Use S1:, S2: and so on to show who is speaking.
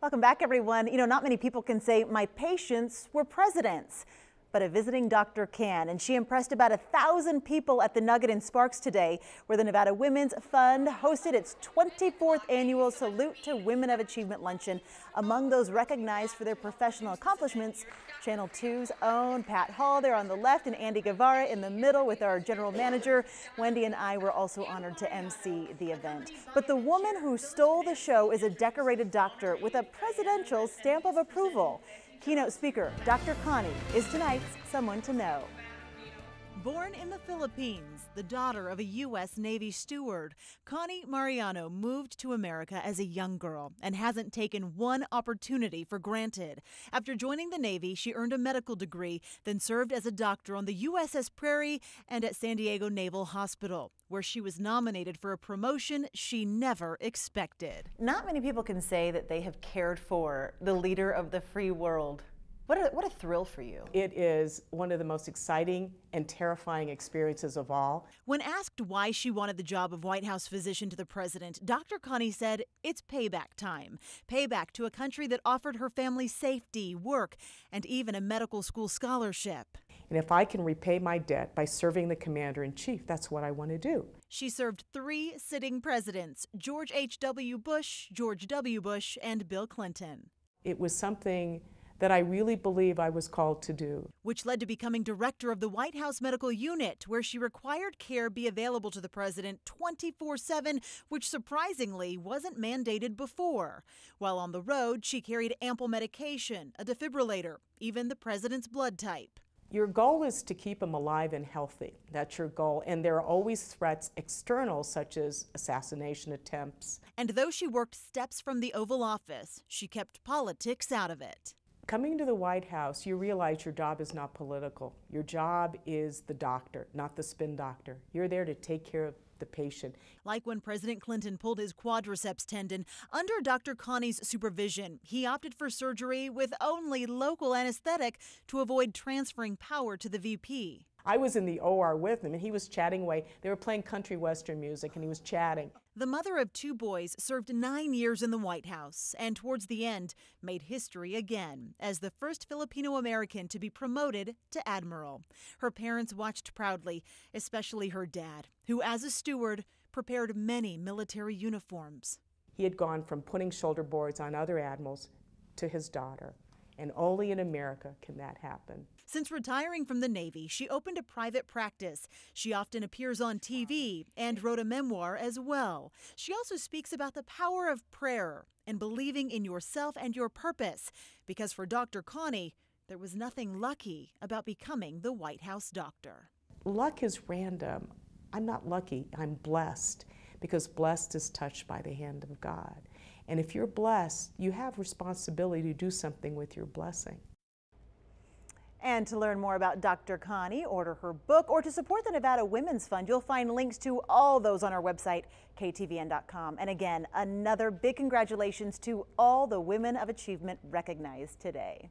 S1: Welcome back, everyone. You know, not many people can say my patients were presidents but a visiting doctor can. And she impressed about a thousand people at the Nugget in Sparks today, where the Nevada Women's Fund hosted its 24th annual Salute to Women of Achievement Luncheon. Among those recognized for their professional accomplishments, Channel 2's own Pat Hall there on the left and Andy Guevara in the middle with our general manager. Wendy and I were also honored to MC the event. But the woman who stole the show is a decorated doctor with a presidential stamp of approval. Keynote speaker Dr. Connie is tonight's Someone to Know. Born in the Philippines, the daughter of a U.S. Navy steward, Connie Mariano moved to America as a young girl and hasn't taken one opportunity for granted. After joining the Navy, she earned a medical degree, then served as a doctor on the USS Prairie and at San Diego Naval Hospital, where she was nominated for a promotion she never expected. Not many people can
S2: say that they have cared for the leader of the free world what a, what a thrill for you. It is one of the most exciting and terrifying experiences of all. When asked
S1: why she wanted the job of White House physician to the president, Dr. Connie said it's payback time. Payback to a country that offered her family safety, work, and even a medical school
S2: scholarship. And if I can repay my debt by serving the commander in chief, that's what I want to do.
S1: She served three sitting presidents George H.W. Bush, George W. Bush, and Bill Clinton.
S2: It was something that I really believe I was called to do.
S1: Which led to becoming director of the White House Medical Unit, where she required care be available to the president 24 7, which surprisingly wasn't mandated before. While on the road, she carried ample medication, a defibrillator, even the president's blood
S2: type. Your goal is to keep them alive and healthy. That's your goal. And there are always threats external, such as assassination attempts. And though she worked steps from the Oval Office, she kept politics out of it coming to the White House, you realize your job is not political. Your job is the doctor, not the spin doctor. You're there to take care of the patient. Like when President Clinton pulled his quadriceps tendon under Dr.
S1: Connie's supervision, he opted for surgery with only local anesthetic to avoid
S2: transferring power to the VP. I was in the OR with him, and he was chatting away. They were playing country western music, and he was chatting.
S1: The mother of two boys served nine years in the White House and, towards the end, made history again as the first Filipino American to be promoted to admiral. Her parents watched proudly, especially her dad, who, as a steward, prepared many military uniforms.
S2: He had gone from putting shoulder boards on other admirals to his daughter and only in America can that happen.
S1: Since retiring from the Navy, she opened a private practice. She often appears on TV and wrote a memoir as well. She also speaks about the power of prayer and believing in yourself and your purpose, because for Dr. Connie, there was nothing lucky about becoming the White House doctor.
S2: Luck is random. I'm not lucky, I'm blessed, because blessed is touched by the hand of God. And if you're blessed, you have responsibility to do something with your blessing.
S1: And to learn more about Dr. Connie, order her book, or to support the Nevada Women's Fund, you'll find links to all those on our website, ktvn.com. And again, another big congratulations to all the Women of Achievement recognized today.